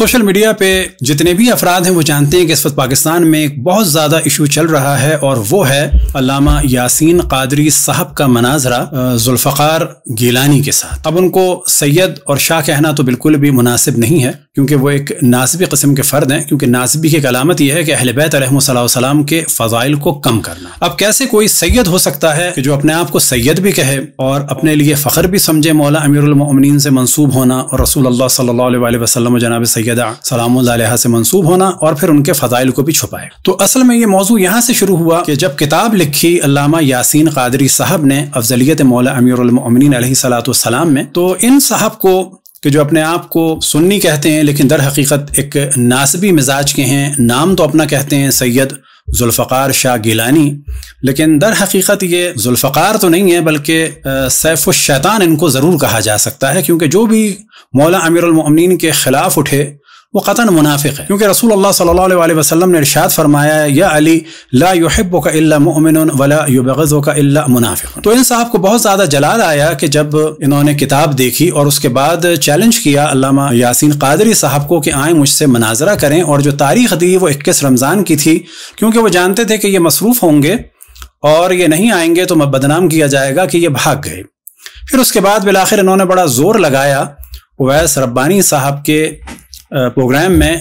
social media पे जितने भी अफराद हैं वो जानते हैं कि इस वक्त पाकिस्तान में एक बहुत ज़्यादा इशू चल रहा है और वो है अलामा यासीन कादरी साहब का मनाजरा जुल्फ़ार गीलानी के साथ अब उनको सैयद और शाह कहना तो बिल्कुल भी मुनासिब नहीं है क्योंकि वो एक नासबी कस्म के फ़र्द हैं क्योंकि नासबी की एक अलामत यह है कि अहल बैतम के फ़ज़ाइल को कम करना अब कैसे कोई सैयद हो सकता है कि जो अपने आप को सैयद भी कहे और अपने लिए फ़ख्र भी समझे मौला अमीरमिन से मनसूब होना और रसूल सल्ला वसलम जनाब सैद सलाम से मनसूब होना और फिर उनके फ़ज़ाइल को भी छुपाए तो असल में ये मौजू यहाँ से शुरू हुआ कि जब किताब लिखी अलामा यासिन कादरी साहब ने अफजलियत मौला अमीरमिन सलाम में तो इन साहब को कि जो अपने आप को सुन्नी कहते हैं लेकिन दर हकीकत एक नासबी मिजाज के हैं नाम तो अपना कहते हैं सैयद जुल्फ़ार शाह गिलानी लेकिन दर हकीकत ये जुल्फ़ार तो नहीं है बल्कि सैफ़ुशैतान इनको ज़रूर कहा जा सकता है क्योंकि जो भी मौला अमीरमिन के ख़िलाफ़ उठे वो कतन मुनाफिक है क्योंकि रसूल अल्लाह सल्लल्लाहु अलैहि वसल्लम ने इरशाद फरमाया है या अली ला युहब का इल्ला मुमिन वला का इल्ला मुनाफिक तो इन साहब को बहुत ज़्यादा जलाल आया कि जब इन्होंने किताब देखी और उसके बाद चैलेंज किया अल्लामा यासीन कादरी साहब को कि आए मुझसे मनाजरा करें और जो तारीख दी वो इक्कीस रमज़ान की थी क्योंकि वो जानते थे कि ये मसरूफ़ होंगे और ये नहीं आएंगे तो बदनाम किया जाएगा कि ये भाग गए फिर उसके बाद बिलाखिर इन्होंने बड़ा ज़ोर लगाया वैस रब्बानी साहब के प्रोग्राम में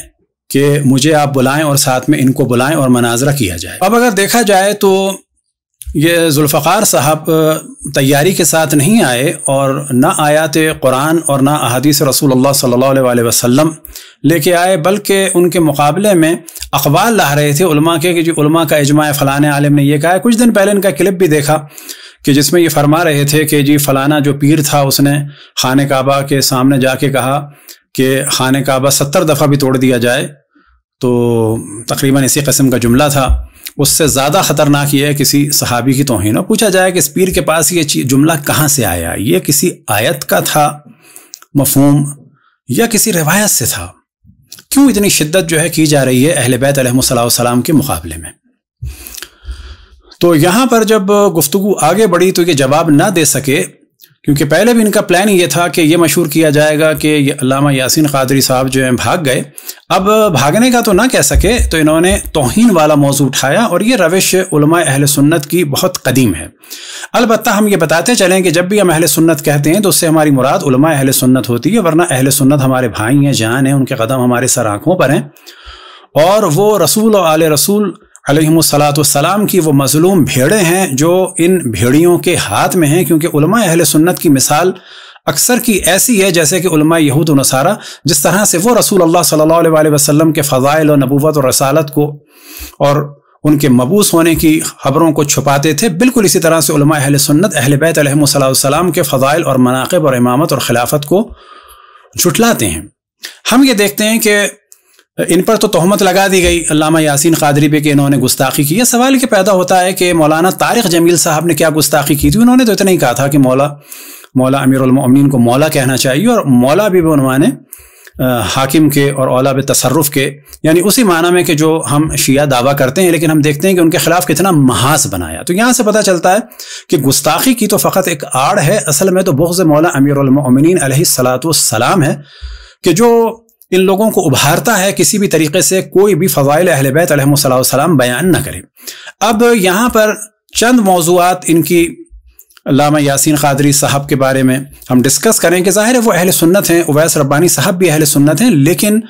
कि मुझे आप बुलाएं और साथ में इनको बुलाएं और मनाजरा किया जाए अब अगर देखा जाए तो ये जुल्फ़ार साहब तैयारी के साथ नहीं आए और ना आयात कुरान और ना अदीस रसूल सल्ला वसम लेके आए बल्कि उनके मुकाबले में अखबार ला रहे थे उल्मा के कि जी उल्मा का इजमा फ़लाने आलम ने यह कहा कुछ दिन पहले इनका क्लिप भी देखा कि जिसमें ये फरमा रहे थे कि जी फ़लाना जो पीर था उसने खान काबा के सामने जाके कहा कि खान काबा सत्तर दफ़ा भी तोड़ दिया जाए तो तकरीबन इसी कस्म का जुमला था उससे ज़्यादा ख़तरनाक ये है किसी सहाबी की तोहन और पूछा जाए कि इस पीर के पास ये जुमला कहाँ से आया ये किसी आयत का था मफहम या किसी रिवायत से था क्यों इतनी शिद्दत जो है की जा रही है अहल बैतम के मुकाबले में तो यहाँ पर जब गुफ्तु आगे बढ़ी तो ये जवाब ना दे सके क्योंकि पहले भी इनका प्लान ये था कि ये मशहूर किया जाएगा कि अलामा यासिन कादरी साहब जो हैं भाग गए अब भागने का तो ना कह सके तो इन्होंने तोहन वाला मौजू उठाया और ये रविश अहल सुन्नत की बहुत कदीम है अलबत् हम ये बताते चलें कि जब भी हम अहल सुन्नत कहते हैं तो उससे हमारी मुराद अहल सुन्नत होती है वरना अहल सुन्नत हमारे भाई हैं जान हैं उनके कदम हमारे सर आँखों पर हैं और वो रसूल और आल रसूल सलाम की वो मजलूम भेड़े हैं जो इन भेड़ियों के हाथ में हैं क्योंकि उलमा अहल सुन्नत की मिसाल अक्सर की ऐसी है जैसे कि उलमा यहूद नसारा जिस तरह से वो रसूल अल्लाह सल्लल्लाहु अलैहि वसल्लम के फ़ज़ाइल और नबूत और रसालत को और उनके मबूस होने की खबरों को छुपाते थे बिल्कुल इसी तरह से अहल सुन्नत अहल बैत के फ़ज़ाइल और मनाक़ब और इमामत और खिलाफत को जुटलाते हैं हम ये देखते हैं कि इन पर तो तहमत लगा दी गई अलामा यासिन कादरी पे कि इन्होंने गुस्ताखी की यह सवाल के पैदा होता है कि मौलाना तारिक जमील साहब ने क्या गुस्ताखी की थी उन्होंने तो इतना ही कहा था कि मौला मौला अमीरमिन को मौला कहना चाहिए और मौला भी बनवाने हाकिम के और औला तसरफ़ के यानी उसी माना में कि जो हम शिया दावा करते हैं लेकिन हम देखते हैं कि उनके ख़िलाफ़ कितना महास बनाया तो यहाँ से पता चलता है कि गुस्ताखी की तो फ़कत एक आड़ है असल में तो से मौला अमीरमिन सलात सलाम है कि जो इन लोगों को उभारता है किसी भी तरीके से कोई भी फवाइल अहल बैत बयान न करें अब यहाँ पर चंद मौजूद इनकी लामा यासिन कादरी साहब के बारे में हम डिस्कस करें कि ज़ाहिर है वो अहल सुन्नत हैं उवैस रब्बानी साहब भी अहल सुन्नत हैं लेकिन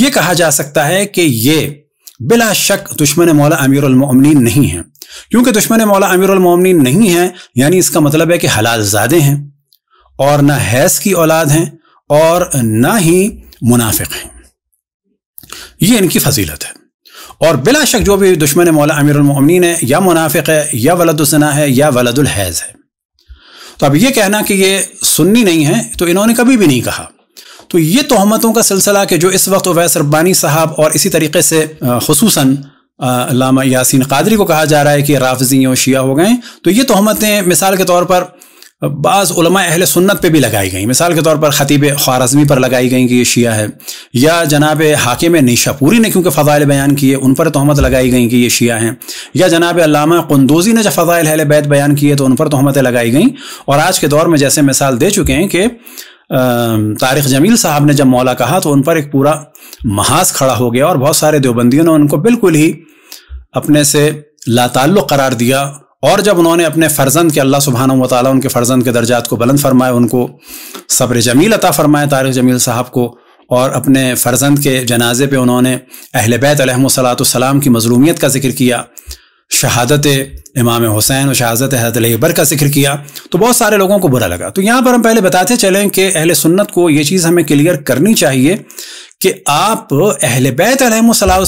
ये कहा जा सकता है कि ये बिला शक दुश्मन मौला अमीरमिन नहीं है क्योंकि दुश्मन मौला अमीरमिन नहीं है यानी इसका मतलब है कि हलाल ज़्यादे हैं और ना हैस की औलाद हैं और ना ही मुनाफिक हैं ये इनकी फजीलत है और बिला शक जो भी दुश्मन मौला अमीरमिन है या मुनाफिक है या वलदुलसना है या वलदुलहैज़ है तो अब ये कहना कि ये सुन्नी नहीं है तो इन्होंने कभी भी नहीं कहा तो ये तहमतों का सिलसिला कि जो इस वक्त वैस रब्बानी साहब और इसी तरीके से खसूस लामा यासिन कादरी को कहा जा रहा है कि राफजी और शिया हो गए तो ये तहमतें मिसाल के तौर पर बाज़ अहल सुन्नत पे भी लगाई गई मिसाल के तौर पर ख़तीब खारजमी पर लगाई गई कि ये शिया है या जनाब हाकिम निशापूरी ने क्योंकि फ़ज़ाइल बयान किए उन पर तोहमत लगाई गई कि ये शिया हैं या जनाब अलामा कंदोजी ने जब फ़ज़ाइल अहल बैत बयान किए तो उन पर तहमतें लगाई गई और आज के दौर में जैसे मिसाल दे चुके हैं कि तारिक जमील साहब ने जब मौला कहा तो उन पर एक पूरा महाज खड़ा हो गया और बहुत सारे देवबंदियों ने उनको बिल्कुल ही अपने से लाताल्लुक़ करार दिया और जब उन्होंने अपने फ़र्जंद के अल्लाह सुबहान वाली उनके फ़र्जंद के दर्जात को बुलंद फरमाए उनको सब्र जमील अता फरमाए तारक जमील साहब को और अपने फ़र्जंद के जनाजे पे उन्होंने अहल सलाम की मजलूमियत का जिक्र किया शहादत इमाम हुसैन और शहादत हजरत अकबर का जिक्र किया तो बहुत सारे लोगों को बुरा लगा तो यहाँ पर हम पहले बताते चलें कि अहल सुन्नत को ये चीज़ हमें क्लियर करनी चाहिए कि आप अहल बैत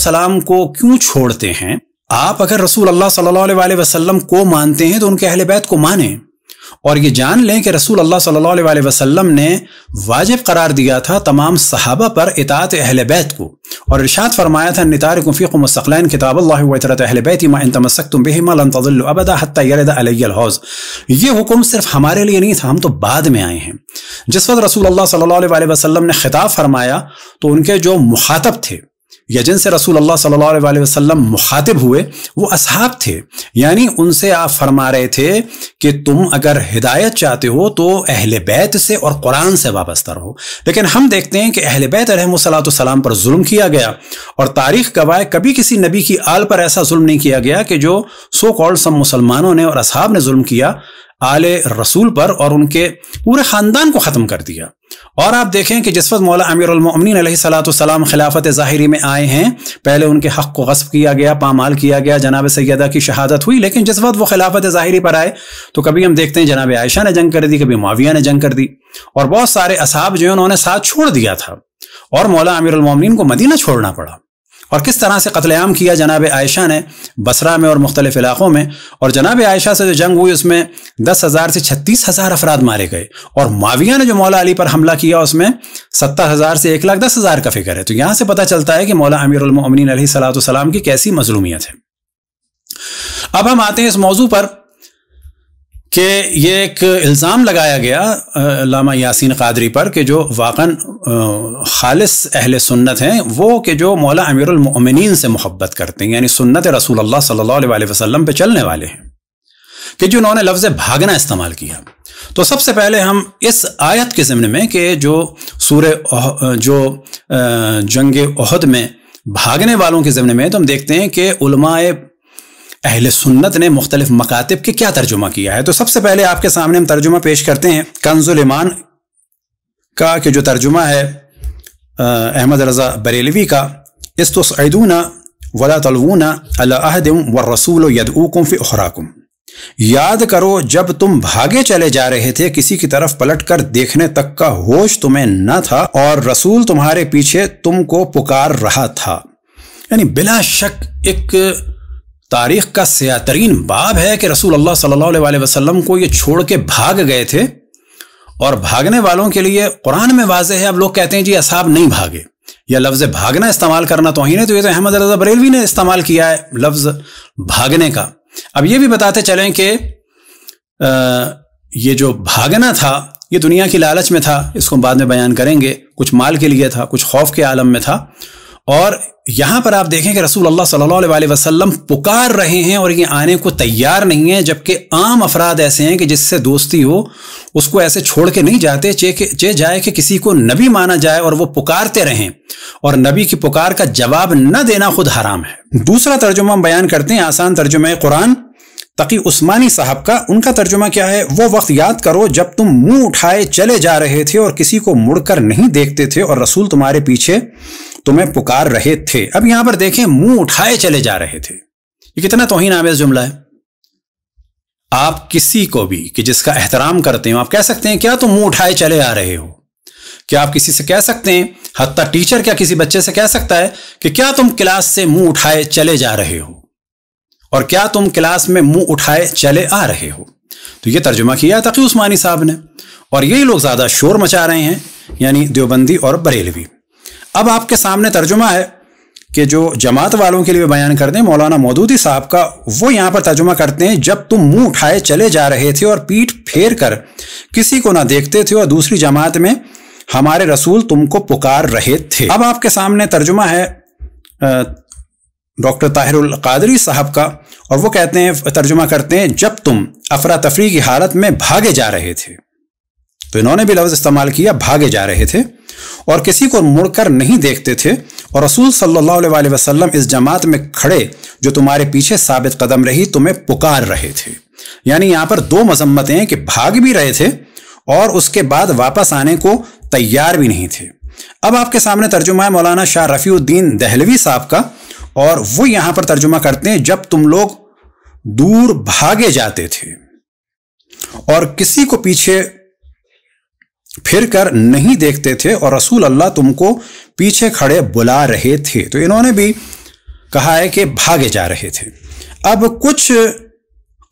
सलाम को क्यों छोड़ते हैं आप अगर रसूल अल्लाह सल्लल्लाहु अलैहि वसल्लम को मानते हैं तो उनके अहल बैत को माने और ये जान लें कि रसूल अल्लाह सल्लल्लाहु अलैहि वसल्लम ने वाजिब करार दिया था तमाम सहाबा पर इतात अहल बैत को और इर्शाद फरमाया था नितार कुफ़ीक मस्तकलैन किताब अल्लाह वतरत अहल बैत मा इन तमसक तुम बेहमा अबदा हत्ता हौज़ ये हुक्म सिर्फ हमारे लिए नहीं था हम तो बाद में आए हैं जिस वक्त रसूल अल्लाह सल्लल्लाहु अलैहि वसल्लम ने खिताब फरमाया तो उनके जो मुखातब थे या जिनसे रसूल अल्लाह सल्लल्लाहु अलैहि वसल्लम मुखातिब हुए वो असहाब थे यानी उनसे आप फरमा रहे थे कि तुम अगर हिदायत चाहते हो तो अहल बैत से और कुरान से वाबस्ता रहो लेकिन हम देखते हैं कि अहल बैत रहमसलाम पर जुल्म किया गया और तारीख गवाह कभी किसी नबी की आल पर ऐसा जुल्म नहीं किया गया कि जो सो कॉल्ड सब मुसलमानों ने और असहाब ने जुल्म किया आले रसूल पर और उनके पूरे ख़ानदान को ख़त्म कर दिया और आप देखें कि जिस वक्त मौला अमीरमिन सलाम खिलाफत ज़ाहरी में आए हैं पहले उनके हक़ को गस्ब किया गया पामाल किया गया जनाब सैदा की शहादत हुई लेकिन जिस वक्त वो खिलाफत ज़ाहरी पर आए तो कभी हम देखते हैं जनाब आयशा ने जंग कर दी कभी माविया ने जंग कर दी और बहुत सारे असाब जो है उन्होंने साथ छोड़ दिया था और मौला अमीरमिन को मदीना छोड़ना पड़ा और किस तरह से कत्लेआम किया जनाब आयशा ने बसरा में और मुख्तलिफ इलाक़ों में और जनाब आयशा से जो जंग हुई उसमें दस हज़ार से छत्तीस हज़ार अफराद मारे गए और माविया ने जो मौला अली पर हमला किया उसमें सत्तर हज़ार से एक लाख दस हज़ार का फिक्र है तो यहाँ से पता चलता है कि मौला अमीरमिन सलाम की कैसी मजलूमियत है अब हम आते हैं इस मौजू पर कि ये एक इल्ज़ाम लगाया गया लामा यासीन कादरी पर कि जो वाक़न खालिस अहल सुन्नत हैं वो कि जो मौला अमीरमिन से मोहब्बत करते हैं यानी सुन्नत रसूल अल्लाह सल्लल्लाहु अलैहि वसल्लम पे चलने वाले हैं कि जो उन्होंने लफ्ज़ भागना इस्तेमाल किया तो सबसे पहले हम इस आयत के ज़मन में कि जो सूर जो जंग अहद में भागने वालों के ज़मन में तो हम देखते हैं कि अहल सुन्नत ने मुख्तलिफ मकातब के क्या तर्जुमा किया है तो सबसे पहले आपके सामने हम तर्जुमा पेश करते हैं कंजुलमान का कि जो तर्जुमा है अहमद रज़ा बरेलवी का इस तो वला तलवूना अलाहदम व रसूल यदूकुम फ़ि याद करो जब तुम भागे चले जा रहे थे किसी की तरफ पलट कर देखने तक का होश तुम्हें न था और रसूल तुम्हारे पीछे तुमको पुकार रहा था यानी बिला शक एक तारीख का सियातरीन बाब है कि रसूल अल्लाह सल्लल्लाहु अलैहि वसल्लम को ये छोड़ के भाग गए थे और भागने वालों के लिए कुरान में वाज है अब लोग कहते हैं जी असाब नहीं भागे या लफ्ज़ भागना इस्तेमाल करना तो ही नहीं तो ये तो अहमद रजा बरेलवी ने इस्तेमाल किया है लफ्ज़ भागने का अब ये भी बताते चलें कि ये जो भागना था ये दुनिया की लालच में था इसको बाद में बयान करेंगे कुछ माल के लिए था कुछ खौफ के आलम में था और यहां पर आप देखें कि रसूल अल्लाह सल्लल्लाहु अलैहि वसल्लम पुकार रहे हैं और ये आने को तैयार नहीं है जबकि आम अफराद ऐसे हैं कि जिससे दोस्ती हो उसको ऐसे छोड़ के नहीं जाते चे, चे जाए कि किसी को नबी माना जाए और वो पुकारते रहें और नबी की पुकार का जवाब न देना खुद हराम है दूसरा तर्जुमा हम बयान करते हैं आसान तर्जुमा कुरान तकी उस्मानी साहब का उनका तर्जुमा क्या है वो वक्त याद करो जब तुम मुंह उठाए चले जा रहे थे और किसी को मुड़कर नहीं देखते थे और रसूल तुम्हारे पीछे तुम्हें पुकार रहे थे अब यहां पर देखें मुंह उठाए चले जा रहे थे ये कितना तोहिन आमेज जुमला है आप किसी को भी कि जिसका एहतराम करते हो आप कह सकते हैं क्या तुम मुंह उठाए चले आ रहे हो क्या आप किसी से कह सकते हैं हत्या टीचर क्या किसी बच्चे से कह सकता है कि क्या तुम क्लास से मुंह उठाए चले जा रहे हो और क्या तुम क्लास में मुंह उठाए चले आ रहे हो तो ये तर्जुमा किया तकी उस्मानी साहब ने और यही लोग ज़्यादा शोर मचा रहे हैं यानी देवबंदी और बरेलवी अब आपके सामने तर्जुमा है कि जो जमात वालों के लिए बयान कर दें मौलाना मौदूदी साहब का वो यहाँ पर तर्जुमा करते हैं जब तुम मुंह उठाए चले जा रहे थे और पीठ फेर कर किसी को ना देखते थे और दूसरी जमात में हमारे रसूल तुमको पुकार रहे थे अब आपके सामने तर्जुमा है डॉक्टर ताहिरुल कादरी साहब का और वो कहते हैं तर्जुमा करते हैं जब तुम अफरा तफरी की हालत में भागे जा रहे थे तो इन्होंने भी लफ्ज़ इस्तेमाल किया भागे जा रहे थे और किसी को मुड़कर नहीं देखते थे और रसूल सल्ला वसलम इस जमात में खड़े जो तुम्हारे पीछे साबित कदम रही तुम्हें पुकार रहे थे यानी यहाँ पर दो मजम्मतें हैं कि भाग भी रहे थे और उसके बाद वापस आने को तैयार भी नहीं थे अब आपके सामने तर्जुमा है मौलाना शाह रफ़ीउद्दीन दहलवी साहब का और वो यहां पर तर्जुमा करते हैं जब तुम लोग दूर भागे जाते थे और किसी को पीछे फिर कर नहीं देखते थे और रसूल अल्लाह तुमको पीछे खड़े बुला रहे थे तो इन्होंने भी कहा है कि भागे जा रहे थे अब कुछ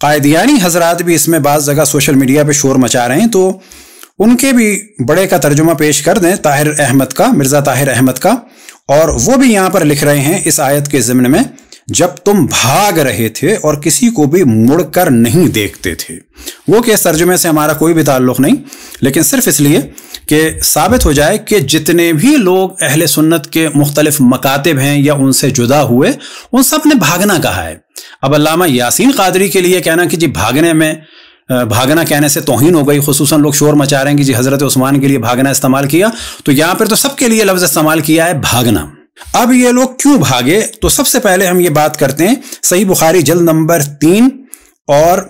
कायदियानी हजरात भी इसमें बाज़ जगह सोशल मीडिया पे शोर मचा रहे हैं तो उनके भी बड़े का तर्जुमा पेश कर दें ताहिर अहमद का मिर्ज़ा ताहिर अहमद का और वो भी यहां पर लिख रहे हैं इस आयत के जमन में जब तुम भाग रहे थे और किसी को भी मुड़कर नहीं देखते थे वो के तर्जुमे से हमारा कोई भी ताल्लुक नहीं लेकिन सिर्फ इसलिए कि साबित हो जाए कि जितने भी लोग अहल सुन्नत के मुख्तलिफ मकातब हैं या उनसे जुदा हुए उन सब ने भागना कहा है अब अलामा यासीन कादरी के लिए कहना कि जी भागने में भागना कहने से तोहन हो गई खसूस लोग शोर मचा रहे हैं कि जी हज़रत उस्मान के लिए भागना इस्तेमाल किया तो यहाँ पर तो सबके लिए लफ्ज़ इस्तेमाल किया है भागना अब ये लोग क्यों भागे तो सबसे पहले हम ये बात करते हैं सही बुखारी जल्द नंबर तीन और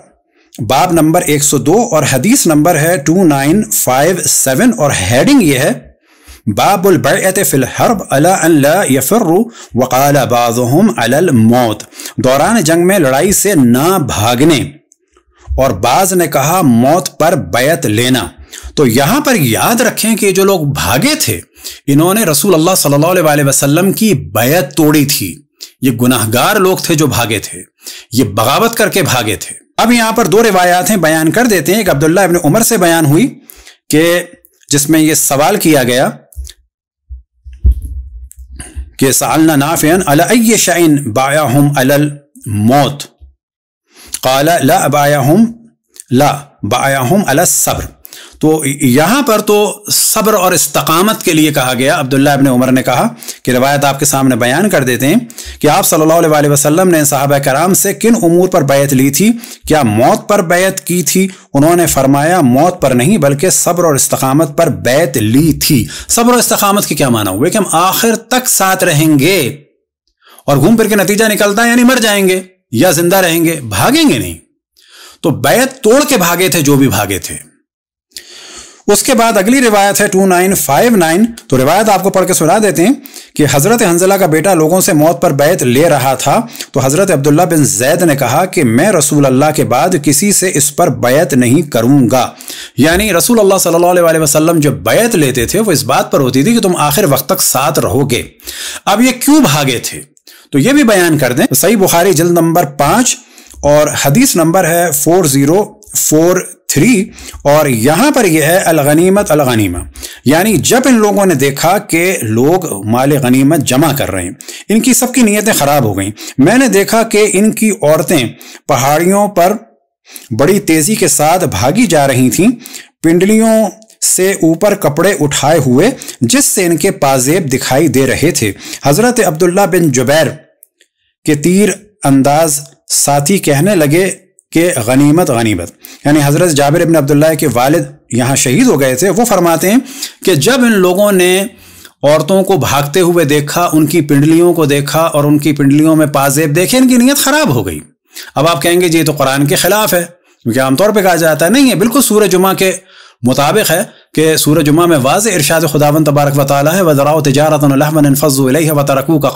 बाब नंबर 102 और हदीस नंबर है 2957 और हेडिंग ये है बाबुल बैत फिल हर्ब अला अल्ला बाज़ुहुम अलल मौत दौरान जंग में लड़ाई से ना भागने और बाज ने कहा मौत पर बैत लेना तो यहां पर याद रखें कि जो लोग भागे थे इन्होंने रसूल अल्लाह सल्लल्लाहु वसल्लम की बैत तोड़ी थी ये गुनाहगार लोग थे जो भागे थे ये बगावत करके भागे थे अब यहां पर दो रिवायातें बयान कर देते हैं एक अब्दुल्ला अपने उमर से बयान हुई कि जिसमें यह सवाल किया गया कि सालना नाफियन अल शाइन बाया हम अल मौत काला ला बाया हम ला बाया हम सब्र तो यहां पर तो सब्र और इस्तकामत के लिए कहा गया अब्दुल्ला इबन उमर ने कहा कि रवायत आपके सामने बयान कर देते हैं कि आप सल्लल्लाहु अलैहि वसल्लम ने साहब कराम से किन उमूर पर बैत ली थी क्या मौत पर बैत की थी उन्होंने फरमाया मौत पर नहीं बल्कि सब्र और इस्तकामत पर बैत ली थी सब्र और इस्तकामत के क्या माना हुआ कि हम आखिर तक साथ रहेंगे और घूम फिर के नतीजा निकलता है यानी मर जाएंगे या जिंदा रहेंगे भागेंगे नहीं तो बैत तोड़ के भागे थे जो भी भागे थे उसके बाद अगली रिवायत है टू नाइन फाइव नाइन तो रिवायत आपको पढ़ के सुना देते हैं कि हज़रत हंजला का बेटा लोगों से मौत पर बैत ले रहा था तो हज़रत अब्दुल्ला बिन जैद ने कहा कि मैं रसूल अल्लाह के बाद किसी से इस पर बैत नहीं करूंगा यानी रसूल अल्लाह सल्लल्लाहु अलैहि वसल्लम जो बैत लेते थे वो इस बात पर होती थी कि तुम आखिर वक्त तक साथ रहोगे अब ये क्यों भागे थे तो यह भी बयान कर दें तो सही बुखारी जल्द नंबर पांच और हदीस नंबर है फोर जीरो फोर थ्री और यहां पर यह है अलगनीमत अलगनीमा यानी जब इन लोगों ने देखा कि लोग माल गनीमत जमा कर रहे हैं इनकी सबकी नीयतें ख़राब हो गई मैंने देखा कि इनकी औरतें पहाड़ियों पर बड़ी तेज़ी के साथ भागी जा रही थीं पिंडलियों से ऊपर कपड़े उठाए हुए जिससे इनके पाजेब दिखाई दे रहे थे हजरत अब्दुल्ला बिन जुबैर के तीर अंदाज साथी कहने लगे के गनीमत गनीमत यानी हज़रत जाबिर इबन अब्दुल्ला के वालिद यहाँ शहीद हो गए थे वो फरमाते हैं कि जब इन लोगों ने औरतों को भागते हुए देखा उनकी पिंडलियों को देखा और उनकी पिंडलियों में पाजेब देखे इनकी नीयत ख़राब हो गई अब आप कहेंगे जी ये तो कुरान के ख़िलाफ़ है क्योंकि आमतौर पर कहा जाता है नहीं है बिल्कुल सूर्य जुमा के मुताबिक है कि सूरज जुमा में वाज इरशाद खुदावन तबारक वाली है वज़रा तजारतन व का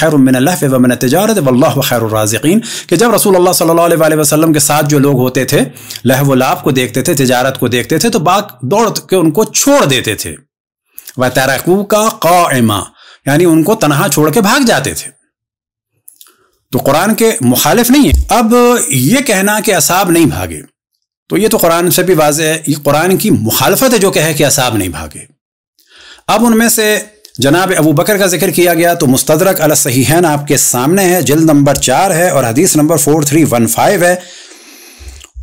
खैरमिन वमन तजारत वल्ला खैरराज़िकीन कि जब रसूल सल्ला वसलम के साथ जो लोग होते थे व लाभ को देखते थे तजारत को देखते थे तो बाग दौड़ के उनको छोड़ देते थे व तरकू का कायमा यानी उनको तनहा छोड़ के भाग जाते थे तो कुरान के मुखालिफ नहीं है अब ये कहना कि असाब नहीं भागे तो ये तो कुरान से भी वाज है ये कुरान की मुखालफत है जो कहे कि असाब नहीं भागे अब उनमें से जनाब अबू बकर का जिक्र किया गया तो मुस्तरक अलसहीन आपके सामने है जल्द नंबर चार है और हदीस number four three one five है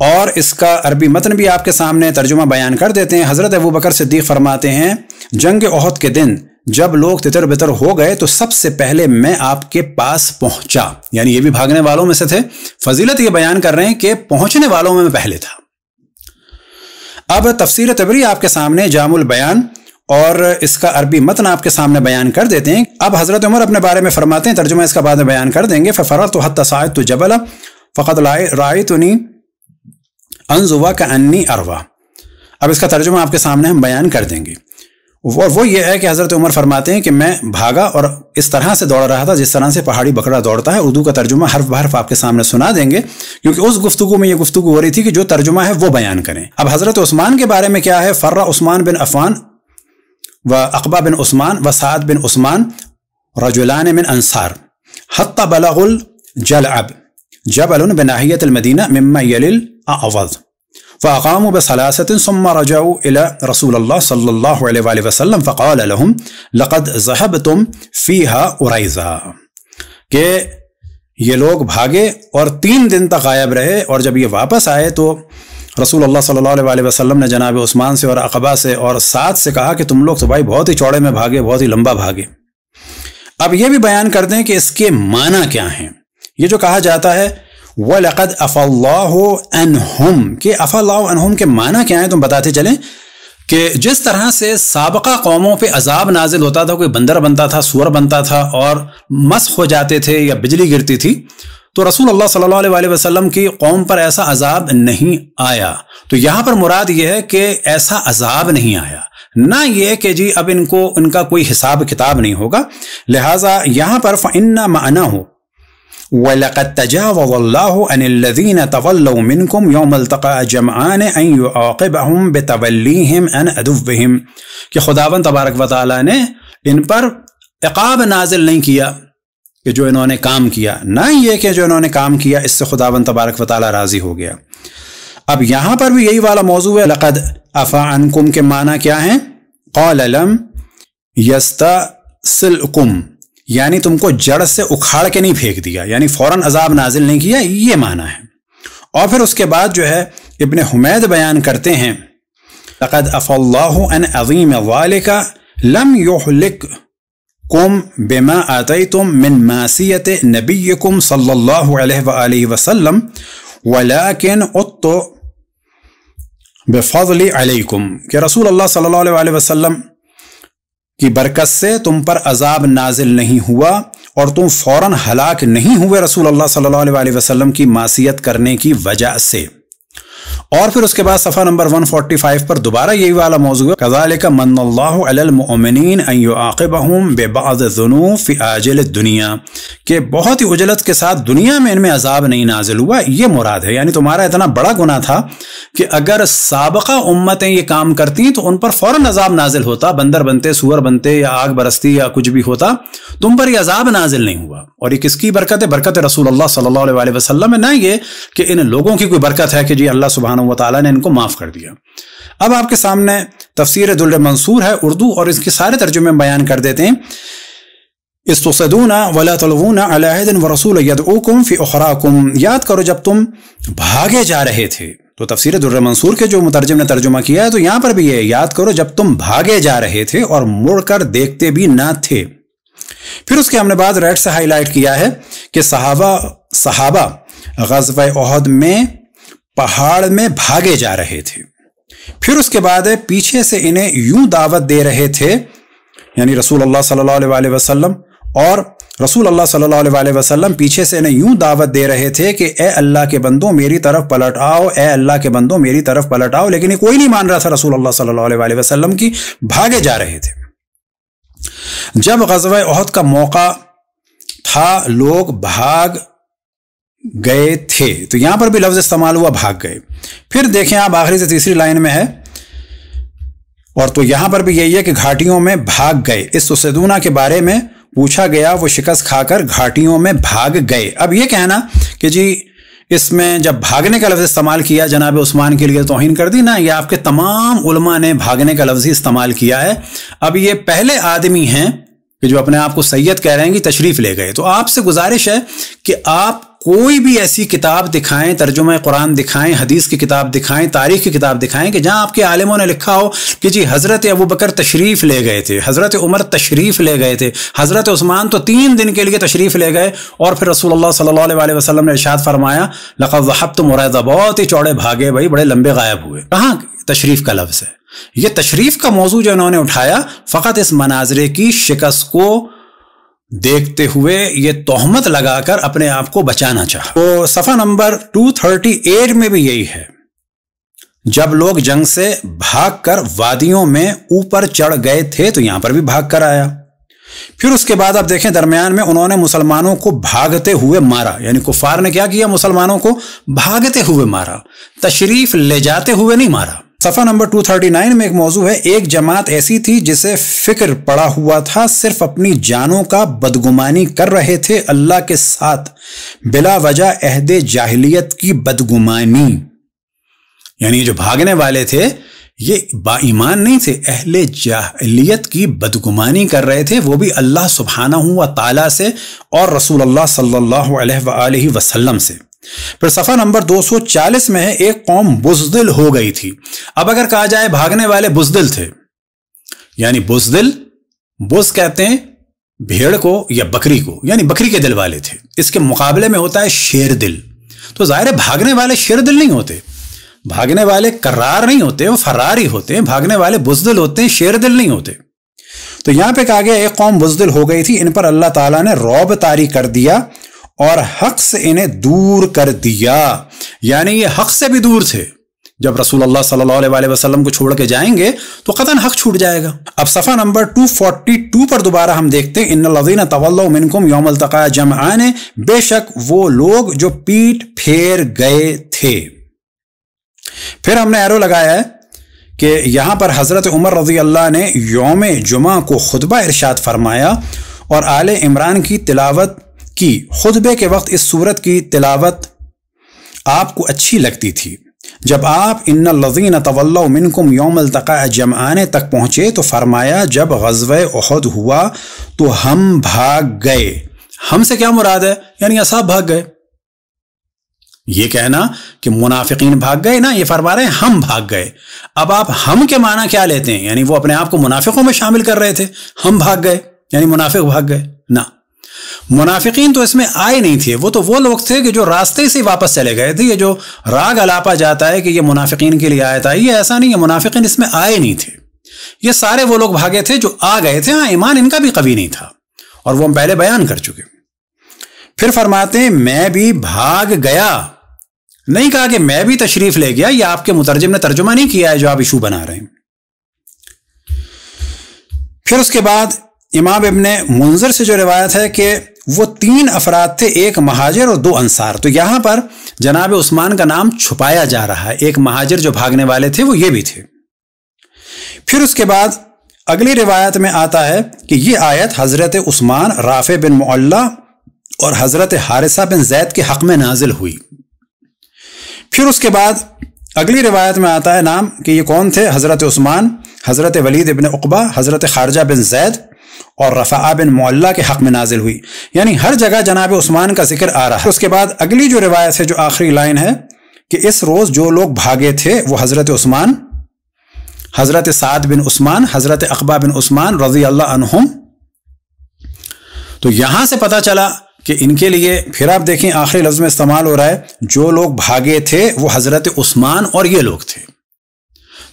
और इसका अरबी मतन भी आपके सामने तर्जुमा बयान कर देते हैं हज़रत अबू बकर सिद्दीक फरमाते हैं जंग अहद के दिन जब लोग तितर बितर हो गए तो सबसे पहले मैं आपके पास पहुंचा यानी ये भी भागने वालों में से थे फजीलत ये बयान कर रहे हैं कि पहुंचने वालों में मैं पहले था अब तफसीर तबरी आपके सामने जामुल बयान और इसका अरबी मतन आपके सामने बयान कर देते हैं अब हज़रत उमर अपने बारे में फरमाते हैं तर्जुमा इसका बाद में बयान कर देंगे फ़रत तो हत जबल फ़कत राय तो अनजुआ का अन्नी अरवा अब इसका तर्जुमा आपके सामने हम बयान कर देंगे वो वो ये है कि हज़रत उमर फरमाते हैं कि मैं भागा और इस तरह से दौड़ रहा था जिस तरह से पहाड़ी बकरा दौड़ता है उर्दू का तर्जुमा हर्फ बहर्फ आपके सामने सुना देंगे क्योंकि उस गुफ्तु में ये गुफ्तु हो रही थी कि जो तर्जुमा है वो बयान करें अब हज़रत उस्मान के बारे में क्या है फ़र्रा उस्मान बिन अफ़ान व अकबा बिन उस्मान व साद बिन उस्मान रजुलान बिन अंसार हत्ता बलाउल जल अब जब बनाहियत मदीना मम्मा यलिल अवध फ़ाकाम الله रजाऊ रसूल सल्ला वसलम फ़ाल लहम लक़द जहब तुम फ़ीहा उराइज़ा के ये लोग भागे और तीन दिन तक गायब रहे और जब ये वापस आए तो रसूल अल्लाह सल्लल्लाहु अलैहि वसल्लम ने जनाब उस्मान से और अकबा से और साथ से कहा कि तुम लोग तो भाई बहुत ही चौड़े में भागे बहुत ही लंबा भागे अब ये भी बयान कर दें कि इसके माना क्या हैं ये जो कहा जाता है वलकद अफल्लाह अनहुम के अफल्लाह अनहुम के माना क्या है तुम बताते चलें कि जिस तरह से सबका कौमों पे अजाब नाजिल होता था कोई बंदर बनता था सूर बनता था और मस हो जाते थे या बिजली गिरती थी तो रसूल अल्लाह सल्लल्लाहु अलैहि वसल्लम की कौम पर ऐसा अजाब नहीं आया तो यहां पर मुराद यह है कि ऐसा अजाब नहीं आया ना ये कि जी अब इनको इनका कोई हिसाब किताब नहीं होगा लिहाजा यहां पर फ़न्ना माना हो ولقد تجاوز الله أن الذين تولوا منكم يوم التقى جمعان ان يعاقبهم بتوليهم ان عدوهم کہ خداون تبارک وتعالى نے ان پر عقاب نازل نہیں کیا کہ جو انہوں نے کام کیا نہ یہ کہ جو انہوں نے کام کیا اس سے خداون تبارک و راضی ہو گیا اب یہاں پر بھی یہی والا موضوع ہے لقد افا عنکم کے معنی کیا ہیں قال لم یستسلکم यानी तुमको जड़ से उखाड़ के नहीं फेंक दिया यानी फौरन अजाब नाजिल नहीं किया ये माना है और फिर उसके बाद जो है इबन हमैद बयान करते हैं तकद अफ़ल्लाजीम वाले का लम योहलिक कुम बेमा आतई तुम मिन मासीत नबी कुम सल्ला वसलम वलाकिन उत्तो बेफली अलैकुम के रसूल अल्लाह सल्लल्लाहु अलैहि वसल्लम की बरकत से तुम पर अजाब नाजिल नहीं हुआ और तुम फौरन हलाक नहीं हुए रसूल अल्लाह सल्लल्लाहु अलैहि वसल्लम की मासीयत करने की वजह से और फिर उसके बाद सफ़ा नंबर 145 पर दोबारा यही वाला मौजूद है कजाल का मनल्लामिन बेबाजनूफ़ दुनिया के बहुत ही उजलत के साथ दुनिया में इनमें अजाब नहीं नाजिल हुआ ये मुराद है यानी तुम्हारा इतना बड़ा गुना था कि अगर सबका उम्मतें ये काम करती तो उन पर फ़ौरन अजाब नाजिल होता बंदर बनते सुअर बनते या आग बरसती या कुछ भी होता तुम पर यह अजाब नाजिल नहीं हुआ और ये किसकी बरकत है बरकत रसूल सल्ला वसलम ना ये कि इन लोगों की कोई बरकत है कि जी अल्लाह अल्लाह सुबहान वाली ने इनको माफ़ कर दिया अब आपके सामने तफसर दुल मंसूर है उर्दू और इसके सारे तर्जुमे बयान कर देते हैं इस इस्तूना वला तलवूना अलादिन व रसूल यदम फ़ी उखराकुम याद करो जब तुम भागे जा रहे थे तो तफसर दुर्र मंसूर के जो मुतरजम ने तर्जुमा किया है तो यहाँ पर भी ये याद करो जब तुम भागे जा रहे थे और मुड़कर देखते भी ना थे फिर उसके हमने बाद रेड से हाईलाइट किया है कि सहाबा सहाबा गजब अहद में पहाड़ में भागे जा रहे थे फिर उसके बाद पीछे से इन्हें यूं दावत दे रहे थे यानी रसूल अल्लाह सल्लल्लाहु अलैहि वसल्लम और रसूल अल्लाह सल्लल्लाहु अलैहि वसल्लम पीछे से इन्हें यूं दावत दे रहे थे कि ए अल्लाह के बंदो मेरी तरफ पलट आओ ए अल्लाह के बंदो मेरी तरफ पलट आओ लेकिन ये कोई नहीं मान रहा था रसूल अल्लाह सल्लल्लाहु अलैहि वसल्लम की भागे जा रहे थे जब गजब अहद का मौका था लोग भाग गए थे तो यहां पर भी लफ्ज इस्तेमाल हुआ भाग गए फिर देखें आप आखिरी से तीसरी लाइन में है और तो यहां पर भी यही है कि घाटियों में भाग गए इस सुसेदूना के बारे में पूछा गया वो शिकस्त खाकर घाटियों में भाग गए अब ये कहना कि जी इसमें जब भागने का लफ्ज़ इस्तेमाल किया जनाब उस्मान के लिए तोहिन कर दी ना ये आपके तमाम उलमा ने भागने का लफ्ज़ इस्तेमाल किया है अब ये पहले आदमी हैं कि जो अपने आप को सैयद कह रहे हैं कि तशरीफ़ ले गए तो आपसे गुजारिश है कि आप कोई भी ऐसी किताब दिखाएं तर्जुमा कुरान दिखाएं हदीस की किताब दिखाएं तारीख की किताब दिखाएं कि जहां आपके आलिमों ने लिखा हो कि जी हज़रत अबू बकर तशरीफ़ ले गए थे हज़रत उमर तशरीफ़ ले गए थे हज़रत उस्मान तो तीन दिन के लिए तशरीफ़ ले गए और फिर रसूल सल्ला वसलम ने इशाद फरमाया लकब तो मुरैदा बहुत ही चौड़े भागे भाई बड़े लंबे गायब हुए कहाँ तशरीफ़ का लफ्ज़ है ये तशरीफ़ का मौजू जो इन्होंने उठाया फ़कत इस मनाजरे की शिकस्त को देखते हुए ये तोहमत लगाकर अपने आप को बचाना चाह तो सफा नंबर 238 में भी यही है जब लोग जंग से भागकर वादियों में ऊपर चढ़ गए थे तो यहां पर भी भाग कर आया फिर उसके बाद आप देखें दरमियान में उन्होंने मुसलमानों को भागते हुए मारा यानी कुफार ने क्या किया मुसलमानों को भागते हुए मारा तशरीफ ले जाते हुए नहीं मारा सफ़ा नंबर 239 में एक मौजू है एक जमात ऐसी थी जिसे फिक्र पड़ा हुआ था सिर्फ अपनी जानों का बदगुमानी कर रहे थे अल्लाह के साथ बिला वजह अहद जाहलीत की बदगुमानी यानी जो भागने वाले थे ये बाईमान नहीं थे अहले जाहलीत की बदगुमानी कर रहे थे वो भी अल्लाह सुबहाना हुआ ताला से और रसूल अल्लाह सल्लल्लाहु अलैहि वसल्लम से सफा नंबर 240 में एक कौम बुजदिल हो गई थी अब अगर कहा जाए भागने वाले बुजदिल थे यानी बुजदिल बुज कहते हैं भेड़ को या बकरी को यानी बकरी के दिल वाले थे इसके मुकाबले में होता है शेर दिल तो जाहिर है भागने वाले शेर दिल नहीं होते भागने वाले करार नहीं होते वो फरार ही होते हैं भागने वाले बुजदिल होते हैं शेर दिल नहीं होते तो यहां पे कहा गया एक कौम बुजदिल हो गई थी इन पर अल्लाह ताला ने रौब तारी कर दिया और हक से इन्हें दूर कर दिया यानी ये हक से भी दूर थे जब रसूल अल्लाह सल्लल्लाहु अलैहि वसल्लम को छोड़ के जाएंगे तो कतन हक छूट जाएगा अब सफ़ा नंबर 242 पर दोबारा हम देखते हैं इन लदीन बेशक वो लोग जो पीठ फेर गए थे फिर हमने एरो लगाया है कि यहां पर हज़रत उमर रजी अल्लाह ने योम जुमा को खुतबा इरशाद फरमाया और आल इमरान की तिलावत कि खुतबे के वक्त इस सूरत की तिलावत आपको अच्छी लगती थी जब आप इन लजीन मिनकुम योम तका जमाने तक पहुँचे तो फरमाया जब गजब अहद हुआ तो हम भाग गए हमसे क्या मुराद है यानी असाब भाग गए ये कहना कि मुनाफिकीन भाग गए ना ये फरमा रहे हैं हम भाग गए अब आप हम के माना क्या लेते हैं यानी वो अपने आप को मुनाफिकों में शामिल कर रहे थे हम भाग गए यानी मुनाफिक भाग गए ना मुनाफिकीन तो इसमें आए नहीं थे वो तो वो लोग थे कि जो रास्ते से वापस चले गए थे ये जो राग अलापा जाता है कि ये मुनाफिकीन के लिए आया था ये ऐसा नहीं है मुनाफिकीन इसमें आए नहीं थे ये सारे वो लोग भागे थे जो आ गए थे हाँ ईमान इनका भी कभी नहीं था और वो हम पहले बयान कर चुके फिर फरमाते हैं मैं भी भाग गया नहीं कहा कि मैं भी तशरीफ ले गया ये आपके मुतरजम ने तर्जुमा नहीं किया है जो आप इशू बना रहे हैं फिर उसके बाद इमाम इबन मुंजर से जो रिवायत है कि वो तीन अफराद थे एक महाजर और दो अंसार तो यहाँ पर जनाब उस्मान का नाम छुपाया जा रहा है एक महाजर जो भागने वाले थे वो ये भी थे फिर उसके बाद अगली रिवायत में आता है कि ये आयत हज़रत उस्मान राफ़े बिन मोल्ला और हज़रत हारिसा बिन जैद के हक़ में नाजिल हुई फिर उसके बाद अगली रिवायत में आता है नाम कि ये कौन थे हज़रत उस्मान हज़रत वलीद इबन अकबा हज़रत खारजा बिन जैद और रफ़ा बिन मोल्ला के हक़ में नाजिल हुई यानी हर जगह जनाब उस्मान का जिक्र आ रहा है उसके बाद अगली जो रिवायत है जो आखिरी लाइन है कि इस रोज़ जो लोग भागे थे वो हज़रत उस्मान हज़रत साद बिन उस्मान हज़रत अकबा बिन उस्मान रजी अल्लाह तो यहां से पता चला कि इनके लिए फिर आप देखें आखिरी लफ्ज़ में इस्तेमाल हो रहा है जो लोग भागे थे वो हज़रत उस्मान और ये लोग थे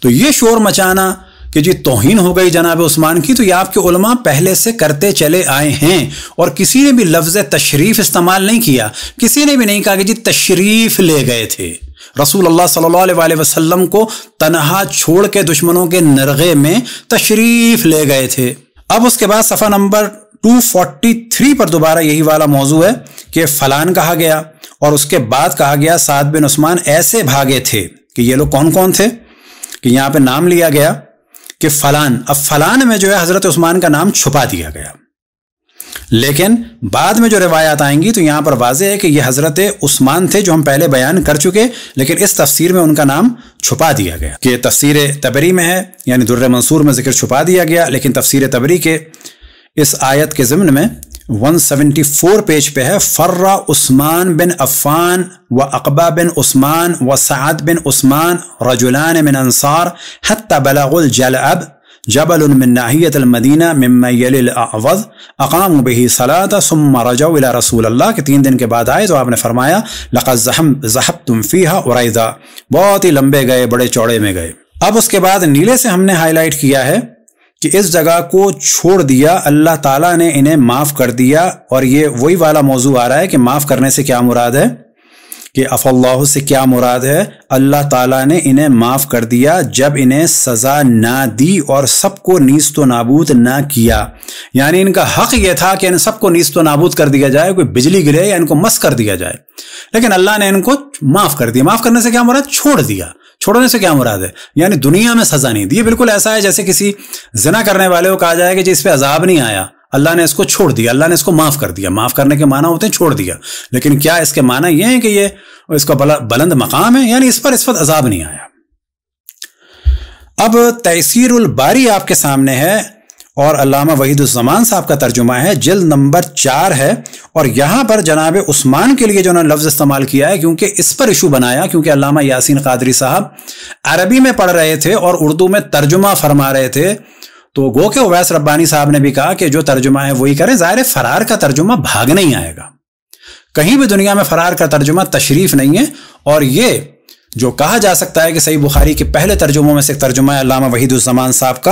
तो ये शोर मचाना कि जी तोहिन हो गई जनाब उस्मान की तो ये आपके उलमा पहले से करते चले आए हैं और किसी ने भी लफ्ज़ तशरीफ़ इस्तेमाल नहीं किया किसी ने भी नहीं कहा कि जी तशरीफ़ ले गए थे रसूल अल्लाह सल्लल्लाहु अलैहि वसल्लम को तनहा छोड़ के दुश्मनों के नरगे में तशरीफ़ ले गए थे अब उसके बाद सफ़ा नंबर थ्री पर दोबारा यही वाला मौजू है कि फलान कहा गया और उसके बाद कहा गया साद बिन उस्मान ऐसे भागे थे कि ये लोग कौन कौन थे कि यहाँ पे नाम लिया गया कि फलान अब फलान में जो है हज़रत उस्मान का नाम छुपा दिया गया लेकिन बाद में जो रिवायात आएंगी तो यहां पर वाजे है कि यह हज़रत उस्मान थे जो हम पहले बयान कर चुके लेकिन इस तफसीर में उनका नाम छुपा दिया गया कि तफसीर तबरी में है यानी दुर्र मंसूर में जिक्र छुपा दिया गया लेकिन तफसीर तबरी के इस आयत के ज़िम्न में 174 पेज पे है फर्रा उस्मान बिन अफ़ान व अकबा बिन उस्मान व सद बिन उस्मान रजुलान बिन अंसार हत्ता बलागुल जल अब जबल उनमिन नाहियत मदीना ममयलवज़ अकाम बही सलात सुम रजा रसूल अल्लाह के तीन दिन के बाद आए तो आपने फरमाया लक़म जहब तुम फ़ीहा उरैदा बहुत ही लंबे गए बड़े चौड़े में गए अब उसके बाद नीले से हमने हाईलाइट किया है कि इस जगह को छोड़ दिया अल्लाह ताला ने इन्हें माफ़ कर दिया और ये वही वाला मौजू आ रहा है कि माफ़ करने से क्या मुराद है कि अफल्लाह से क्या मुराद है अल्लाह ताला ने इन्हें माफ़ कर दिया जब इन्हें सज़ा ना दी और सबको नीस्त व नाबूद ना किया यानी इनका हक यह था कि इन सबको नीस्त व नाबूद कर दिया जाए कोई बिजली गिरे या इनको मस कर दिया जाए लेकिन अल्लाह ने इनको माफ़ कर दिया माफ़ करने से क्या मुराद छोड़ दिया छोड़ने से क्या मुराद है यानी दुनिया में सजा नहीं दी बिल्कुल ऐसा है जैसे किसी जना करने वाले को कहा जाए कि जी इस पर अजाब नहीं आया अल्लाह ने इसको छोड़ दिया अल्लाह ने इसको माफ़ कर दिया माफ़ करने के माना होते हैं छोड़ दिया लेकिन क्या इसके माना यह है कि ये इसका बुलंद मकाम है यानी इस पर इस वक्त अजाब नहीं आया अब तैसीर बारी आपके सामने है और अलामा वहीदुलजमान साहब का तर्जुमा है जल्द नंबर चार है और यहाँ पर जनाब उस्मान के लिए जो उन्होंने लफ्ज़ इस्तेमाल किया है क्योंकि इस पर इशू बनाया क्योंकि अलामा यासिन कादरी साहब अरबी में पढ़ रहे थे और उर्दू में तर्जुमा फरमा रहे थे तो गो के ओवैस रब्बानी साहब ने भी कहा कि जो तर्जुमा है वही करें ज़ाहिर फरार का तर्जुमा भाग नहीं आएगा कहीं भी दुनिया में फरार का तर्जुमा तशरीफ नहीं है और ये जो कहा जा सकता है कि सही बुखारी के पहले तर्जुमों में से तर्जुमा अल्लामा वहीदुलजमान साहब का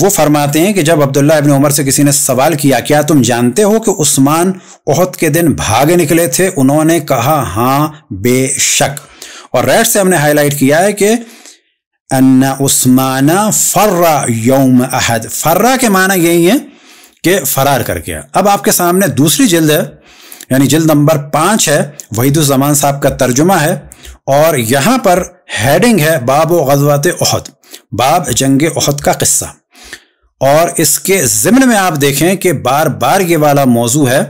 वो फरमाते हैं कि जब अब्दुल्ला इबन उमर से किसी ने सवाल किया क्या तुम जानते हो कि उस्मान ओहद के दिन भागे निकले थे उन्होंने कहा हाँ बेशक और रेड से हमने हाईलाइट किया है कि अन्ना फर्रा यौम अहद फर्रा के माना यही है कि फरार कर गया अब आपके सामने दूसरी जल्द है यानी जिल नंबर पांच है जमान साहब का तर्जुमा है और यहां पर हेडिंग है बाब गजवात अहद बाब जंग अहद का किस्सा और इसके ज़िम्न में आप देखें कि बार बार ये वाला मौजू है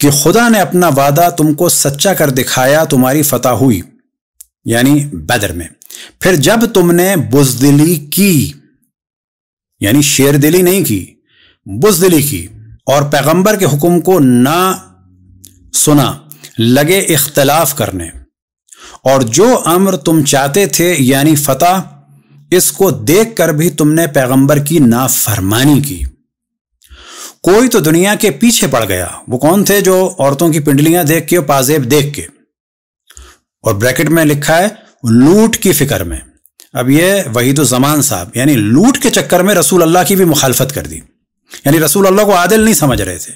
कि खुदा ने अपना वादा तुमको सच्चा कर दिखाया तुम्हारी फतह हुई यानी बदर में फिर जब तुमने बुजदिली की यानी शेर दिली नहीं की बुजदिली की और पैगंबर के हुक्म को ना सुना लगे इख्तलाफ करने और जो अम्र तुम चाहते थे यानी फतह इसको देख कर भी तुमने पैगंबर की नाफरमानी की कोई तो दुनिया के पीछे पड़ गया वो कौन थे जो औरतों की पिंडलियां देख के और पाजेब देख के और ब्रैकेट में लिखा है लूट की फिक्र में अब ये तो जमान साहब यानी लूट के चक्कर में रसूल अल्लाह की भी मुखालफत कर दी यानी रसूल अल्लाह को आदिल नहीं समझ रहे थे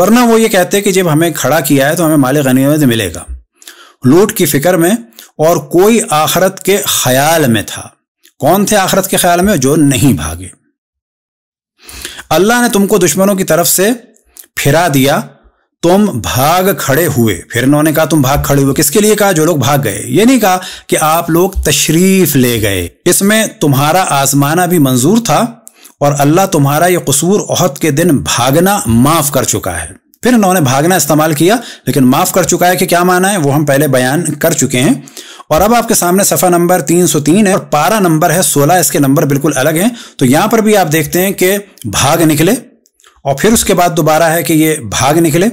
वरना वो ये कहते कि जब हमें खड़ा किया है तो हमें माल गनीमत मिलेगा लूट की फिक्र में और कोई आखरत के ख्याल में था कौन थे आखरत के ख्याल में जो नहीं भागे अल्लाह ने तुमको दुश्मनों की तरफ से फिरा दिया तुम भाग खड़े हुए फिर उन्होंने कहा तुम भाग खड़े हुए किसके लिए कहा जो लोग भाग गए ये नहीं कहा कि आप लोग तशरीफ ले गए इसमें तुम्हारा आजमाना भी मंजूर था और अल्लाह तुम्हारा ये कसूर अहद के दिन भागना माफ कर चुका है फिर इन्होंने भागना इस्तेमाल किया लेकिन माफ कर चुका है कि क्या माना है वो हम पहले बयान कर चुके हैं और अब आपके सामने सफ़ा नंबर 303 है और पारा नंबर है 16 इसके नंबर बिल्कुल अलग हैं तो यहां पर भी आप देखते हैं कि भाग निकले और फिर उसके बाद दोबारा है कि ये भाग निकले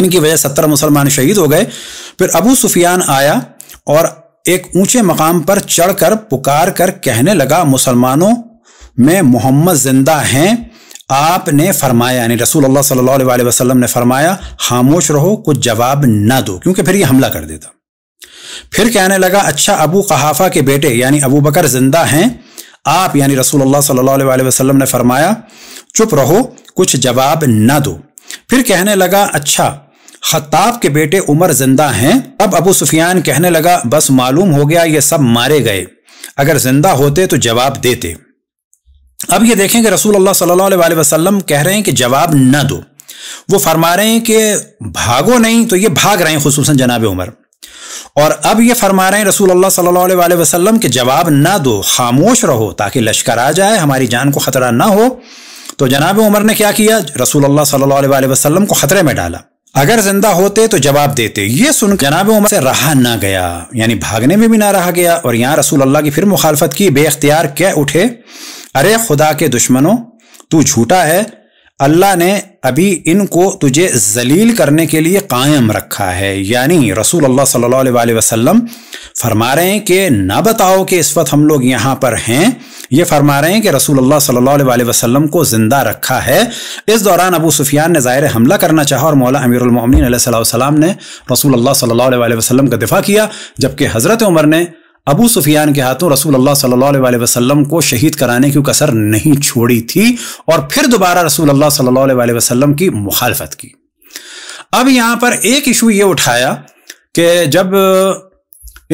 इनकी वजह सत्तर मुसलमान शहीद हो गए फिर अबू सुफियान आया और एक ऊंचे मकाम पर चढ़कर पुकार कर कहने लगा मुसलमानों में मोहम्मद जिंदा हैं आपने फरमाया यानी रसूल अल्लाह सल्लल्लाहु अलैहि वसल्लम ने फरमाया खामोश रहो कुछ जवाब ना दो क्योंकि फिर ये हमला कर देता फिर कहने लगा अच्छा अबू कहाफा के बेटे यानी अबू बकर जिंदा हैं आप यानी रसूल अल्लाह सल्लल्लाहु अलैहि वसल्लम ने फरमाया चुप रहो कुछ जवाब ना दो फिर कहने लगा अच्छा खत्ताब के बेटे उमर जिंदा हैं अब अबू सुफियान कहने लगा बस मालूम हो गया ये सब मारे गए अगर जिंदा होते तो जवाब देते अब ये देखें कि रसूल अल्लाह सल्लल्लाहु अलैहि वसल्लम कह रहे हैं कि जवाब न दो वो फरमा रहे हैं कि भागो नहीं तो ये भाग रहे हैं खसूस जनाब उमर और अब ये फरमा रहे हैं रसूल अल्लाह सल्लल्लाहु अलैहि वसल्लम के जवाब ना दो खामोश रहो ताकि लश्कर आ जाए हमारी जान को ख़तरा ना हो तो जनाब उमर ने क्या किया रसूल अल्लाह सल्लल्लाहु अलैहि वसल्लम को ख़तरे में डाला अगर जिंदा होते तो जवाब देते ये सुन जनाब उमर से रहा ना गया यानी भागने में भी ना रहा गया और यहाँ रसूल अल्लाह की फिर मुखालफत की बेख्तियार क्या उठे अरे खुदा के दुश्मनों तू झूठा है अल्लाह ने अभी इनको तुझे जलील करने के लिए कायम रखा है यानी रसूल अल्लाह सल्लल्लाहु अलैहि वसल्लम फरमा रहे हैं कि ना बताओ कि इस वक्त हम लोग यहाँ पर हैं ये फरमा रहे हैं कि रसूल अल्लाह सल्लल्लाहु अलैहि वसल्लम को ज़िंदा रखा है इस दौरान अबू सुफियान ने ज़ाहिर हमला करना चाहा और मौला अमीरमिन सलाम ने रसूल अल्लाह सल्लल्लाहु अलैहि वसल्लम का दिफा किया जबकि हज़रत उमर ने अबू सुफियान के हाथों रसूल अल्लाह सल्लल्लाहु अलैहि वसल्लम को शहीद कराने की कसर नहीं छोड़ी थी और फिर दोबारा रसूल अल्लाह सल्लल्लाहु अलैहि वसल्लम की मुखालफत की अब यहां पर एक इशू ये उठाया कि जब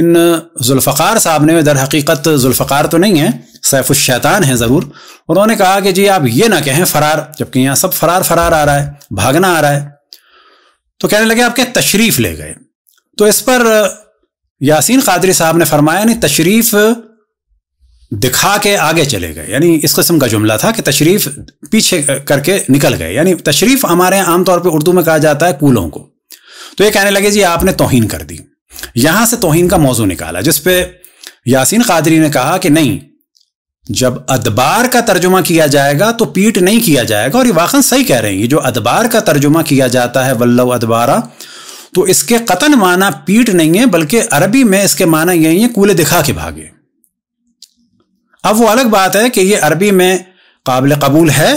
इन जुल्फ़ार साहब ने दर हकीकत जुल्फ़ार तो नहीं है शैतान है ज़रूर उन्होंने कहा कि जी आप ये ना कहें फ़रार जबकि यहाँ सब फ़रार फ़रार आ रहा है भागना आ रहा है तो कहने लगे आपके तशरीफ़ ले गए तो इस पर यासीन कादरी साहब ने फरमाया नहीं तशरीफ दिखा के आगे चले गए यानी इस किस्म का जुमला था कि तशरीफ पीछे करके निकल गए यानी तशरीफ हमारे यहाँ आमतौर पर उर्दू में कहा जाता है कूलों को तो ये कहने लगे जी आपने तोहन कर दी यहां से तोहन का मौजू निकाला जिसपे यासीन कादरी ने कहा कि नहीं जब अदबार का तर्जुमा किया जाएगा तो पीट नहीं किया जाएगा और ये वाकन सही कह रहे हैं जो अदबार का तर्जुमा किया जाता है वल्लव अदबारा तो इसके कतन माना पीठ नहीं है बल्कि अरबी में इसके माना यही है कूले दिखा के भागे अब वो अलग बात है कि ये अरबी में काबिल कबूल है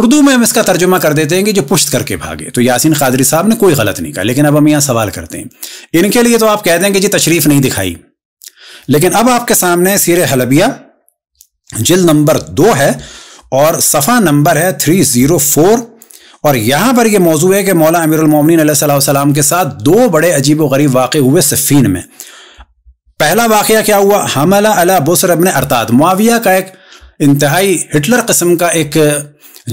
उर्दू में हम इसका तर्जुमा कर देते हैं कि जो पुश्त करके भागे तो यासिन कादरी साहब ने कोई गलत नहीं कहा लेकिन अब हम यहां सवाल करते हैं इनके लिए तो आप कह दें कि जी तशरीफ नहीं दिखाई लेकिन अब आपके सामने सीर हलबिया जिल नंबर दो है और सफ़ा नंबर है थ्री ज़ीरो फोर और यहाँ पर यह मौजू है कि मौला अमीरमिन सलाम के साथ दो बड़े अजीब व गरीब वाक़ हुए सफ़ीन में पहला वाक़ क्या हुआ हमला अला बुसर अबन अरताद मुआविया का एक इंतहाई हिटलर कस्म का एक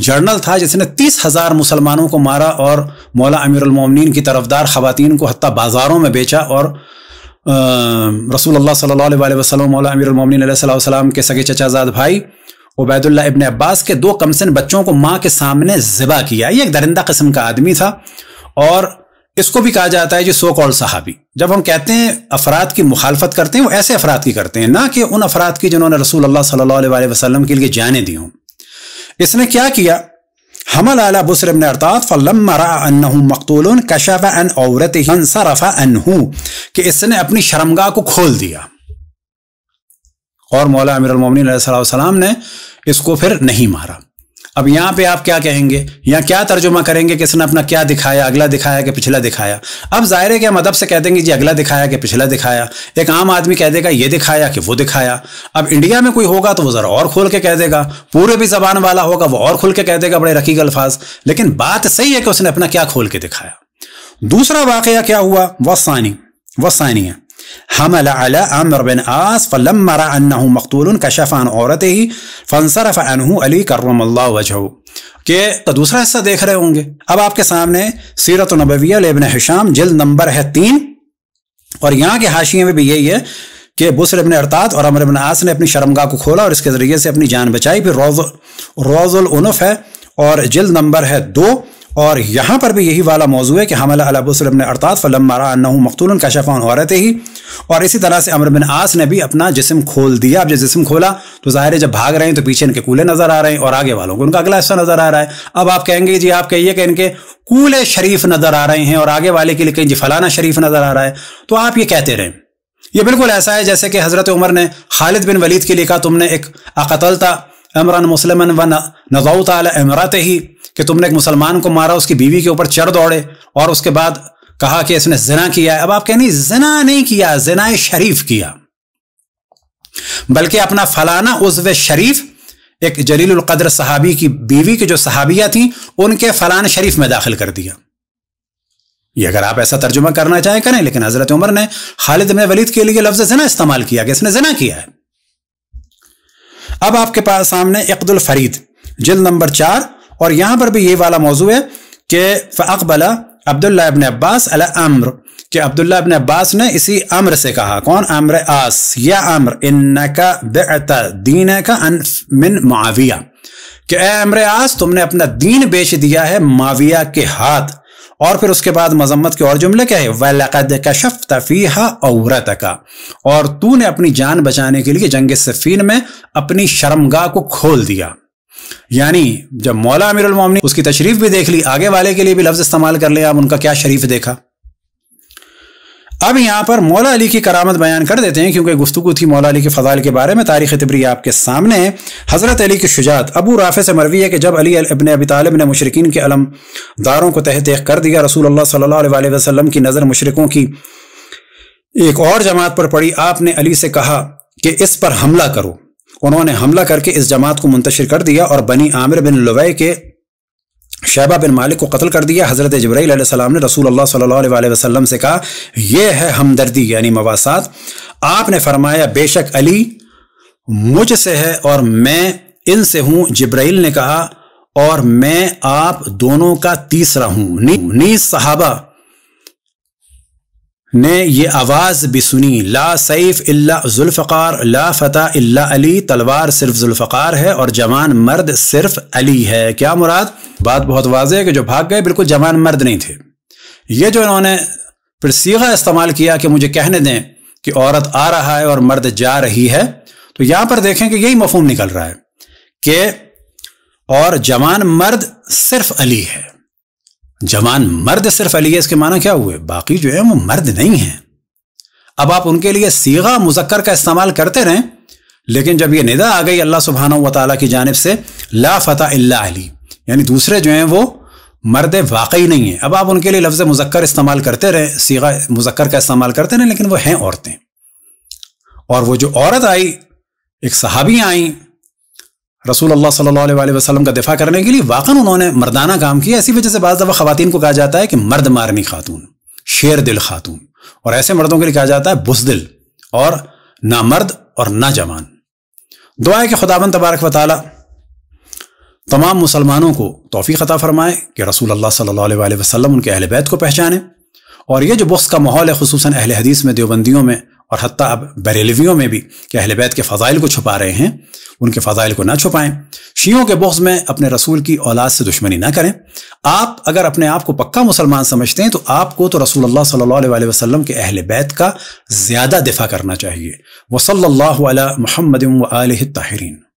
जर्नल था जिसने तीस हज़ार मुसलमानों को मारा और मौला अमीर अमीरमिन की तरफदार ख़वान को हती बाज़ारों में बेचा और रसूल सल्ला वसलम मौला अमीर सलाम के सगे चचाजाद भाई उबैदुल्ला इबन अब्बास के दो कमसन बच्चों को माँ के सामने ज़िबा किया ये एक दरिंदा कस्म का आदमी था और इसको भी कहा जाता है जो सो कॉल सहाबी जब हम कहते हैं अफराद की मुखालफत करते हैं वो ऐसे अफराद की करते हैं ना कि उन अफराद की जिन्होंने रसूल अल्लाह सल्लल्लाहु अलैहि वसल्लम के लिए जाने दी हों इसने क्या किया हमल आला बुसर इबन अर्थात फ़ल्लम मकतूल कशफ़ अन औरत सरफ़ अनहू कि इसने अपनी शर्मगाह को खोल दिया और मौला अमीर उमिन ने इसको फिर नहीं मारा अब यहाँ पे आप क्या कहेंगे या क्या तर्जुमा करेंगे कि इसने अपना क्या दिखाया अगला दिखाया कि पिछला दिखाया अब ज़ाहिर है कि हम अदब से कह देंगे जी अगला दिखाया कि पिछला दिखाया एक आम आदमी कह देगा ये दिखाया कि वो दिखाया अब इंडिया में कोई होगा तो वो ज़रा और खोल के कह देगा पूरे भी जबान वाला होगा वो और खुल के कह देगा बड़े रखी अल्फाज लेकिन बात सही है कि उसने अपना क्या खोल के दिखाया दूसरा वाक़ क्या हुआ वसानी है हमल अला अमर बिन आस फलम मरा अन्ना मकतूल कशफ अन औरत ही फनसरफ अनहू अली करम वजह के तो दूसरा हिस्सा देख रहे होंगे अब आपके सामने सीरत नबविया लेबन हिशाम जल्द नंबर है तीन और यहाँ के हाशिए में भी यही है कि बुसर इबन अरतात और अमर इबन आस ने अपनी शर्मगा को खोला और इसके ज़रिए से अपनी जान बचाई फिर रोज रोजुल उनफ है और जल्द नंबर है दो और यहाँ पर भी यही वाला मौजू है कि हम अलाबूसलम ने फलम मारा अन्ना मकतूल का शफ़ान औरत ही और इसी तरह से अमर बिन आस ने भी अपना जिसम खोल दिया अब जब जिसम खोला तो ज़ाहिर है जब भाग रहे हैं तो पीछे इनके कूले नज़र आ रहे हैं और आगे वालों को उनका अगला हिस्सा नज़र आ रहा है अब आप कहेंगे जी आप कहिए कि इनके कूले शरीफ नज़र आ रहे हैं और आगे वाले के लिए कहीं जी फलाना शरीफ नज़र आ रहा है तो आप ये कहते रहें ये बिल्कुल ऐसा है जैसे कि हज़रत उमर ने खालिद बिन वलीद के लिए कहा तुमने एक अकतलता अमरान मुसलमन व नजाउत अमरात ही कि तुमने एक मुसलमान को मारा उसकी बीवी के ऊपर चर दौड़े और उसके बाद कहा कि इसने जना किया अब आप कहनी जना नहीं किया जना शरीफ किया बल्कि अपना फलाना उजव शरीफ एक जलील कदर सहाबी की बीवी की जो सहाबिया थी उनके फलान शरीफ में दाखिल कर दिया ये अगर आप ऐसा तर्जुमा करना चाहें करें लेकिन हजरत उमर ने खालिद में वलीद के लिए लफ्ज जना इस्तेमाल किया कि इसने जना किया है अब आपके पास सामने इकदुल फरीद जिल नंबर चार और यहां पर भी ये वाला मौजू है कि अकबला अब्दुल्ला अबन अब्बास अल अम्र कि अब्दुल्ला अबन अब्बास ने इसी अम्र से कहा कौन अम्र आस या अम्र इन का दीन का अन मिन माविया कि ए अम्र आस तुमने अपना दीन बेच दिया है माविया के हाथ और फिर उसके बाद मजम्मत के और जुमले क्या है वलकद कशफ तफीहा औरत का और तूने अपनी जान बचाने के लिए जंग सफ़ीन में अपनी शर्मगा को खोल दिया यानी जब मौला अमीरुल मोमिनी उसकी तशरीफ भी देख ली आगे वाले के लिए भी लफ्ज इस्तेमाल कर लिया अब उनका क्या शरीफ देखा अब यहां पर मौला अली की करामत बयान कर देते हैं क्योंकि गुफ्तु थी मौला अली के फ़जाल के बारे में तारीख तबरी आपके सामने हज़रत अली की शुजात अबू राफे से मरवी है कि जब अली अबन अबी तालब ने मशरकिन के अलम दारों को तह तह कर दिया रसूल अल्लाह सल्लल्लाहु अलैहि वसल्लम की नज़र मशरकों की एक और जमात पर पड़ी आपने अली से कहा कि इस पर हमला करो उन्होंने हमला करके इस जमात को मुंतशिर कर दिया और बनी आमिर बिन लवै के शहबा बिन मालिक को कत्ल कर दिया हज़रत जब्राईसम ने रसूल अल्लाह से कहा यह है हमदर्दी यानी मवासात आपने फरमाया बेशक अली मुझसे है और मैं इनसे हूँ जब्राइल ने कहा और मैं आप दोनों का तीसरा हूँ नीज सहाबा ने ये आवाज़ भी सुनी ला सैफ अल्ला जुल्फ़ार ला फ़तः अल्ला अली तलवार सिर्फ जुल्फ़ार है और जवान मर्द सिर्फ अली है क्या मुराद बात बहुत वाज है कि जो भाग गए बिल्कुल जवान मर्द नहीं थे ये जो इन्होंने फिर सीगा इस्तेमाल किया कि मुझे कहने दें कि औरत आ रहा है और मर्द जा रही है तो यहाँ पर देखें कि यही मफहम निकल रहा है कि और जवान मर्द सिर्फ अली है जवान मर्द सिर्फ एलियस के माना क्या हुए बाकी जो है वो मर्द नहीं है अब आप उनके लिए सीगा मुजक्कर का इस्तेमाल करते रहें लेकिन जब ये निदा आ गई अल्लाह सुबहाना वाली की जानब से ला फ़तः अली यानी दूसरे जो हैं वो मर्द वाकई नहीं है अब आप उनके लिए लफ्ज़ मुजक्कर इस्तेमाल करते रहें सीगा मुजक्कर का इस्तेमाल करते रहें लेकिन वो हैं औरतें और वो जो औरत आई एक सहाबियाँ आई रसूल अल्लाह सल्लल्लाहु अलैहि वसल्लम का दिफा करने के लिए वाकन उन्होंने मर्दाना काम किया इसी वजह से बाज़ दफ़ा को कहा जाता है कि मर्द मारनी खातून शेर दिल खातून और ऐसे मर्दों के लिए कहा जाता है बुजदिल और ना मर्द और ना जवान दुआ के खुदाबंद खुदाबन तबारक वाली तमाम मुसलमानों को तोफ़ी ख़ता फरमाए कि रसूल अल्लाह सल्ला वसलम उनके अहल बैत को पहचाने और ये जो बुख्स का माहौल है खसूस अहल हदीस में देवबंदियों में और हती अब बरेलवियों में भी कि अहल बैत के फ़ाइल को छुपा रहे हैं उनके फ़ाइल को ना छुपाएं शीयों के बोस में अपने रसूल की औलाद से दुश्मनी ना करें आप अगर अपने आप को पक्का मुसलमान समझते हैं तो आपको तो रसूल अल्लाह सल्लल्लाहु अलैहि वसल्लम के अहल बैत का ज़्यादा दिफा करना चाहिए वसल्ला महमदिन ताहरीन